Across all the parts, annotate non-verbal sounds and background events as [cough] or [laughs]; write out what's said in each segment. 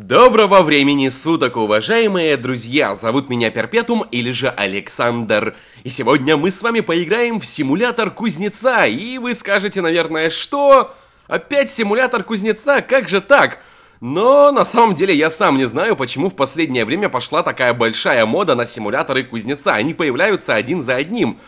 Доброго времени суток, уважаемые друзья! Зовут меня Перпетум или же Александр. И сегодня мы с вами поиграем в симулятор кузнеца. И вы скажете, наверное, что? Опять симулятор кузнеца? Как же так? Но на самом деле я сам не знаю, почему в последнее время пошла такая большая мода на симуляторы кузнеца. Они появляются один за одним.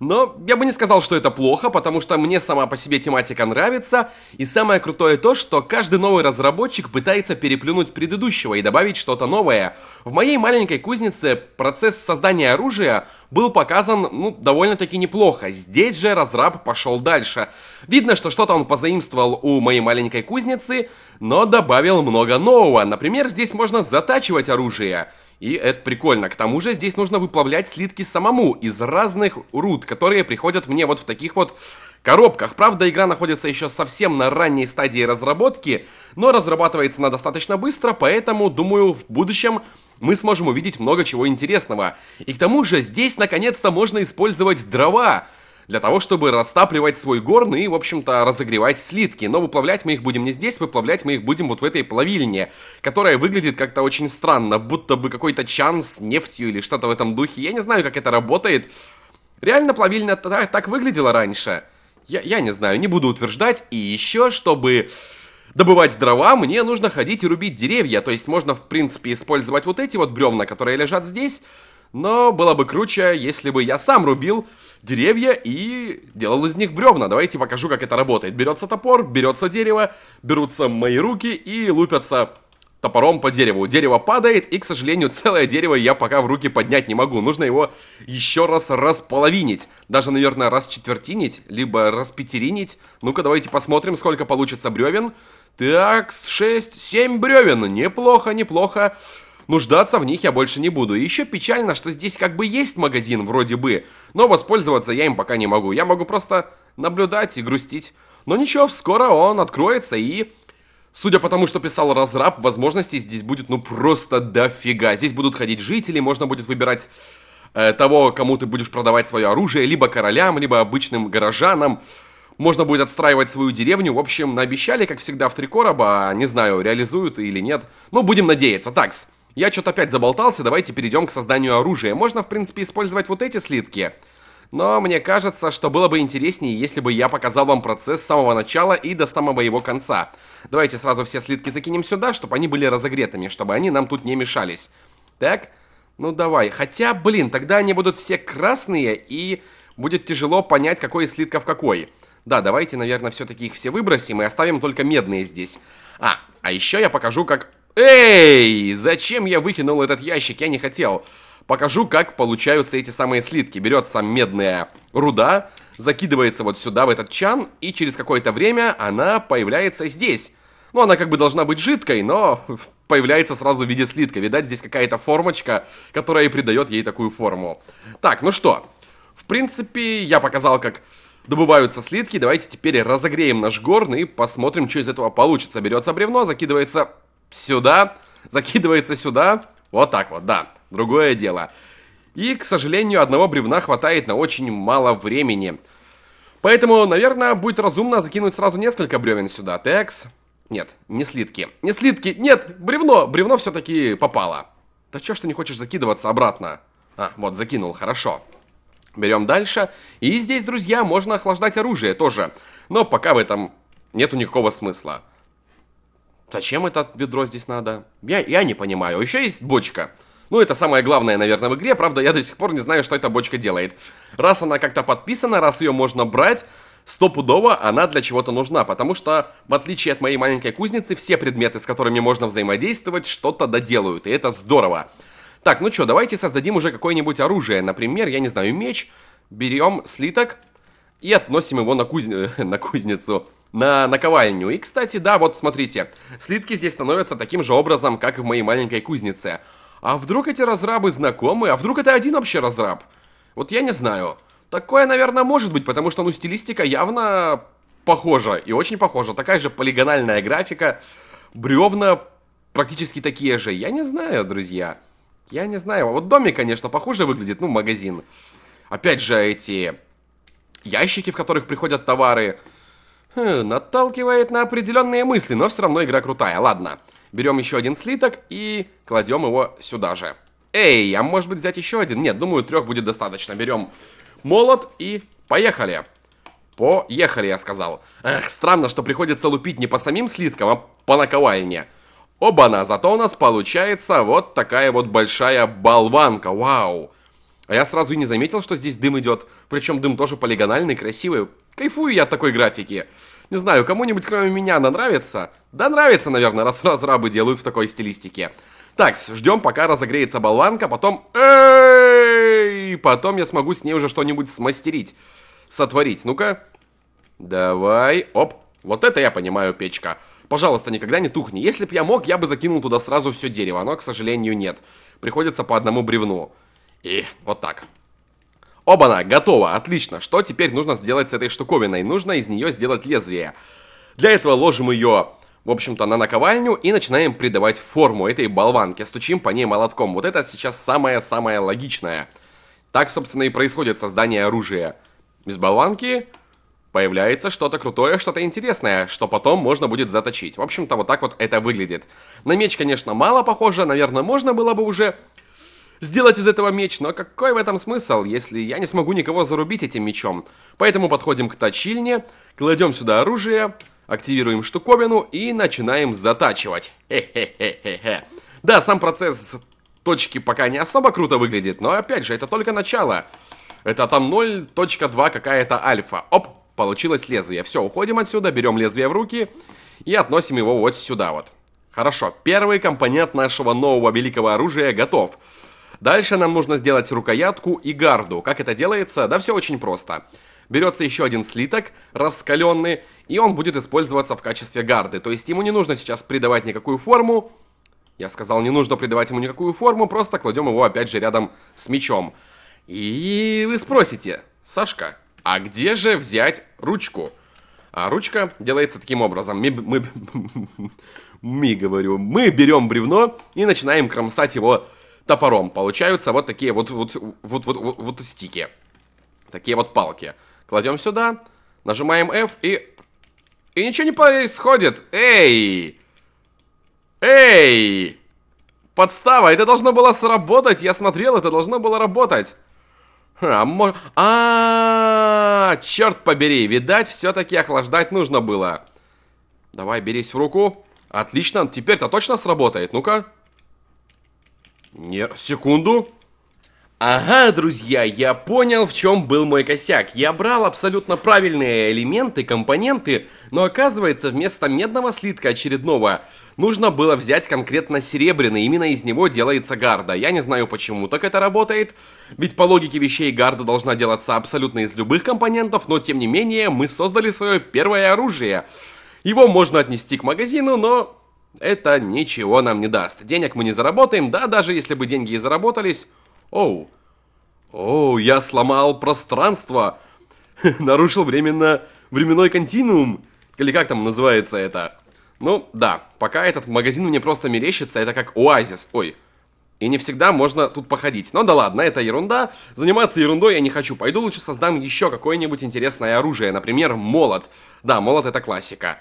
Но я бы не сказал, что это плохо, потому что мне сама по себе тематика нравится, и самое крутое то, что каждый новый разработчик пытается переплюнуть предыдущего и добавить что-то новое. В моей маленькой кузнице процесс создания оружия был показан, ну, довольно-таки неплохо. Здесь же разраб пошел дальше. Видно, что что-то он позаимствовал у моей маленькой кузницы, но добавил много нового. Например, здесь можно затачивать оружие – и это прикольно. К тому же здесь нужно выплавлять слитки самому из разных руд, которые приходят мне вот в таких вот коробках. Правда, игра находится еще совсем на ранней стадии разработки, но разрабатывается она достаточно быстро, поэтому, думаю, в будущем мы сможем увидеть много чего интересного. И к тому же здесь наконец-то можно использовать дрова для того, чтобы растапливать свой горн и, в общем-то, разогревать слитки. Но выплавлять мы их будем не здесь, выплавлять мы их будем вот в этой плавильне, которая выглядит как-то очень странно, будто бы какой-то чан с нефтью или что-то в этом духе. Я не знаю, как это работает. Реально плавильня так, так выглядела раньше. Я, я не знаю, не буду утверждать. И еще, чтобы добывать дрова, мне нужно ходить и рубить деревья. То есть можно, в принципе, использовать вот эти вот бревна, которые лежат здесь, но было бы круче, если бы я сам рубил деревья и делал из них бревна. Давайте покажу, как это работает. Берется топор, берется дерево, берутся мои руки и лупятся топором по дереву. Дерево падает, и, к сожалению, [laughs] целое дерево я пока в руки поднять не могу. Нужно его еще раз располовинить. Даже, наверное, расчетвертинить, либо распятеринить. Ну-ка, давайте посмотрим, сколько получится бревен. Так, 6, 7 бревен. Неплохо, неплохо. Нуждаться в них я больше не буду. еще печально, что здесь как бы есть магазин, вроде бы, но воспользоваться я им пока не могу. Я могу просто наблюдать и грустить. Но ничего, скоро он откроется и... Судя по тому, что писал разраб, возможностей здесь будет ну просто дофига. Здесь будут ходить жители, можно будет выбирать э, того, кому ты будешь продавать свое оружие, либо королям, либо обычным горожанам. Можно будет отстраивать свою деревню. В общем, наобещали, как всегда, в три короба. А не знаю, реализуют или нет. Но будем надеяться. Такс. Я что-то опять заболтался, давайте перейдем к созданию оружия. Можно, в принципе, использовать вот эти слитки. Но мне кажется, что было бы интереснее, если бы я показал вам процесс с самого начала и до самого его конца. Давайте сразу все слитки закинем сюда, чтобы они были разогретыми, чтобы они нам тут не мешались. Так, ну давай. Хотя, блин, тогда они будут все красные и будет тяжело понять, какой из слитков какой. Да, давайте, наверное, все-таки их все выбросим и оставим только медные здесь. А, а еще я покажу, как Эй, зачем я выкинул этот ящик? Я не хотел. Покажу, как получаются эти самые слитки. Берется медная руда, закидывается вот сюда, в этот чан, и через какое-то время она появляется здесь. Ну, она как бы должна быть жидкой, но [laughs] появляется сразу в виде слитка. Видать, здесь какая-то формочка, которая и придает ей такую форму. Так, ну что, в принципе, я показал, как добываются слитки. Давайте теперь разогреем наш горн и посмотрим, что из этого получится. Берется бревно, закидывается сюда, закидывается сюда, вот так вот, да, другое дело. И, к сожалению, одного бревна хватает на очень мало времени. Поэтому, наверное, будет разумно закинуть сразу несколько бревен сюда. Текс. Нет, не слитки. Не слитки, нет, бревно, бревно все-таки попало. Да че, что не хочешь закидываться обратно? А, вот, закинул, хорошо. Берем дальше. И здесь, друзья, можно охлаждать оружие тоже. Но пока в этом нету никакого смысла. Зачем это ведро здесь надо? Я, я не понимаю. Еще есть бочка. Ну, это самое главное, наверное, в игре. Правда, я до сих пор не знаю, что эта бочка делает. Раз она как-то подписана, раз ее можно брать, стопудово она для чего-то нужна. Потому что, в отличие от моей маленькой кузницы, все предметы, с которыми можно взаимодействовать, что-то доделают. И это здорово. Так, ну что, давайте создадим уже какое-нибудь оружие. Например, я не знаю, меч. Берем слиток и относим его на, кузне... [laughs] на кузницу на наковальню. И, кстати, да, вот смотрите, слитки здесь становятся таким же образом, как и в моей маленькой кузнице. А вдруг эти разрабы знакомы? А вдруг это один вообще разраб? Вот я не знаю. Такое, наверное, может быть, потому что, ну, стилистика явно похожа, и очень похожа. Такая же полигональная графика, бревна практически такие же. Я не знаю, друзья. Я не знаю. Вот домик, конечно, похуже выглядит, ну, магазин. Опять же, эти ящики, в которых приходят товары. Хм, наталкивает на определенные мысли, но все равно игра крутая, ладно. Берем еще один слиток и кладем его сюда же. Эй, а может быть взять еще один? Нет, думаю, трех будет достаточно. Берем молот и поехали. Поехали, я сказал. Эх, странно, что приходится лупить не по самим слиткам, а по наковальне. Оба-на, зато у нас получается вот такая вот большая болванка, вау. А я сразу и не заметил, что здесь дым идет. Причем дым тоже полигональный, красивый. Кайфую я от такой графики. Не знаю, кому-нибудь кроме меня она нравится? Да нравится, наверное, раз разрабы делают в такой стилистике. Так, ждем, пока разогреется болванка, потом... Эй! Потом я смогу с ней уже что-нибудь смастерить. Сотворить. Ну-ка. Давай. Оп. Вот это я понимаю, печка. Пожалуйста, никогда не тухни. Если б я мог, я бы закинул туда сразу все дерево. Но, к сожалению, нет. Приходится по одному бревну. И вот так. Оба-на, готово, отлично. Что теперь нужно сделать с этой штуковиной? Нужно из нее сделать лезвие. Для этого ложим ее, в общем-то, на наковальню и начинаем придавать форму этой болванке, Стучим по ней молотком. Вот это сейчас самое-самое логичное. Так, собственно, и происходит создание оружия. Из болванки появляется что-то крутое, что-то интересное, что потом можно будет заточить. В общем-то, вот так вот это выглядит. На меч, конечно, мало похоже, наверное, можно было бы уже сделать из этого меч, но какой в этом смысл, если я не смогу никого зарубить этим мечом? Поэтому подходим к точильне, кладем сюда оружие, активируем штуковину и начинаем затачивать. Хе-хе-хе-хе-хе. Да, сам процесс точки пока не особо круто выглядит, но опять же, это только начало. Это там 0.2 какая-то альфа. Оп, получилось лезвие. Все, уходим отсюда, берем лезвие в руки и относим его вот сюда вот. Хорошо, первый компонент нашего нового великого оружия готов. Готов. Дальше нам нужно сделать рукоятку и гарду. Как это делается? Да все очень просто. Берется еще один слиток, раскаленный, и он будет использоваться в качестве гарды. То есть ему не нужно сейчас придавать никакую форму. Я сказал, не нужно придавать ему никакую форму, просто кладем его опять же рядом с мечом. И вы спросите, Сашка, а где же взять ручку? А ручка делается таким образом. Мы, мы, [laughs] мы говорю, мы берем бревно и начинаем кромсать его топором. Получаются вот такие вот, вот, вот, вот, вот, вот стики. Такие вот палки. Кладем сюда, нажимаем F и... И ничего не происходит. Эй! Эй! Подстава, это должно было сработать. Я смотрел, это должно было работать. А, мож... -а черт побери, видать, все-таки охлаждать нужно было. Давай, берись в руку. Отлично, теперь-то точно сработает. Ну-ка. Не, секунду. Ага, друзья, я понял, в чем был мой косяк. Я брал абсолютно правильные элементы, компоненты, но оказывается, вместо медного слитка очередного нужно было взять конкретно серебряный, именно из него делается гарда. Я не знаю, почему так это работает, ведь по логике вещей гарда должна делаться абсолютно из любых компонентов, но тем не менее мы создали свое первое оружие. Его можно отнести к магазину, но это ничего нам не даст. Денег мы не заработаем, да даже если бы деньги и заработались. Оу. Оу, я сломал пространство. [laughs] Нарушил временно временной континуум. Или как там называется это? Ну, да, пока этот магазин мне просто мерещится, это как оазис. Ой, и не всегда можно тут походить. Но ну да ладно, это ерунда. Заниматься ерундой я не хочу. Пойду лучше создам еще какое-нибудь интересное оружие. Например, молот. Да, молот это классика.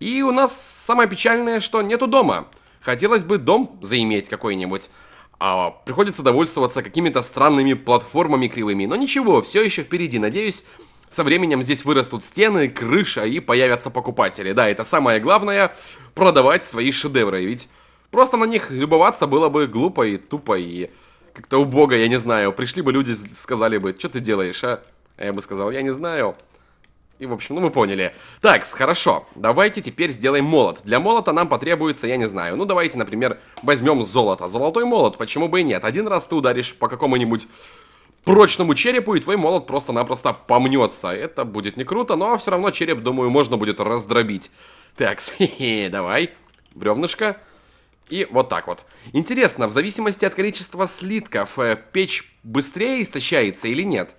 И у нас самое печальное, что нету дома. Хотелось бы дом заиметь какой-нибудь. А приходится довольствоваться какими-то странными платформами кривыми. Но ничего, все еще впереди. Надеюсь, со временем здесь вырастут стены, крыша и появятся покупатели. Да, это самое главное, продавать свои шедевры. Ведь просто на них любоваться было бы глупо и тупо и как-то убого, я не знаю. Пришли бы люди, сказали бы, что ты делаешь, а? А я бы сказал, я не знаю. И, в общем, ну вы поняли. Так, хорошо. Давайте теперь сделаем молот. Для молота нам потребуется, я не знаю. Ну, давайте, например, возьмем золото. Золотой молот, почему бы и нет. Один раз ты ударишь по какому-нибудь прочному черепу, и твой молот просто-напросто помнется. Это будет не круто, но все равно череп, думаю, можно будет раздробить. Так, [laughs] давай. Бревнышко. И вот так вот. Интересно, в зависимости от количества слитков, э, печь быстрее истощается или нет?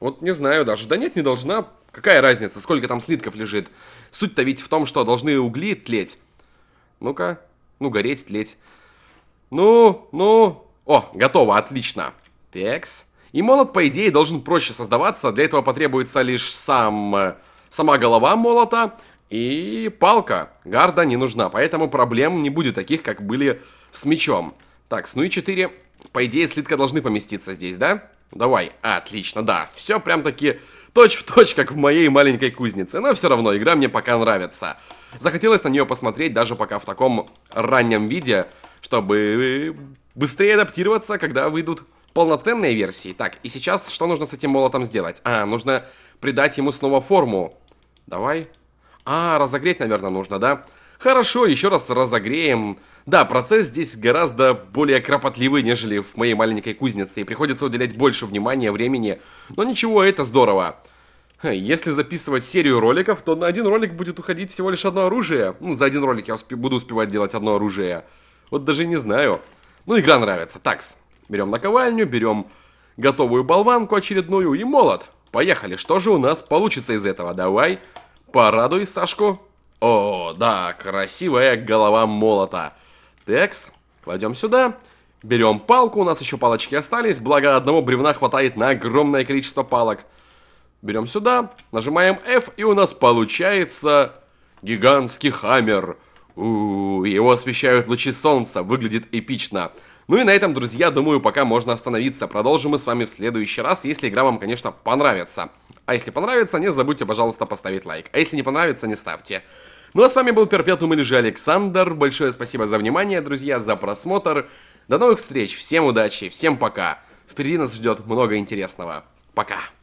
Вот не знаю даже. Да нет, не должна. Какая разница, сколько там слитков лежит? Суть-то ведь в том, что должны угли тлеть. Ну-ка, ну гореть, тлеть. Ну, ну... О, готово, отлично. Текс. И молот, по идее, должен проще создаваться. Для этого потребуется лишь сам... Э, сама голова молота, и палка. Гарда не нужна, поэтому проблем не будет таких, как были с мечом. Так, ну и 4. По идее, слитка должны поместиться здесь, да? Давай. Отлично, да. Все прям таки Точь в точь, как в моей маленькой кузнице, но все равно игра мне пока нравится. Захотелось на нее посмотреть даже пока в таком раннем виде, чтобы быстрее адаптироваться, когда выйдут полноценные версии. Так, и сейчас что нужно с этим молотом сделать? А, нужно придать ему снова форму. Давай. А, разогреть, наверное, нужно, да? Хорошо, еще раз разогреем. Да, процесс здесь гораздо более кропотливый, нежели в моей маленькой кузнице, и приходится уделять больше внимания, времени. Но ничего, это здорово. Хм, если записывать серию роликов, то на один ролик будет уходить всего лишь одно оружие. Ну, за один ролик я успе буду успевать делать одно оружие. Вот даже не знаю. Ну, игра нравится. Такс. Берем наковальню, берем готовую болванку очередную и молот. Поехали, что же у нас получится из этого? Давай, порадуй Сашку. О, да, красивая голова молота. Текс, кладем сюда. Берем палку, у нас еще палочки остались, благо одного бревна хватает на огромное количество палок. Берем сюда, нажимаем F, и у нас получается гигантский хаммер. У -у -у, его освещают лучи солнца, выглядит эпично. Ну и на этом, друзья, думаю, пока можно остановиться. Продолжим мы с вами в следующий раз, если игра вам, конечно, понравится. А если понравится, не забудьте, пожалуйста, поставить лайк. А если не понравится, не ставьте. Ну а с вами был Перпетум или же Александр. Большое спасибо за внимание, друзья, за просмотр. До новых встреч, всем удачи, всем пока. Впереди нас ждет много интересного. Пока.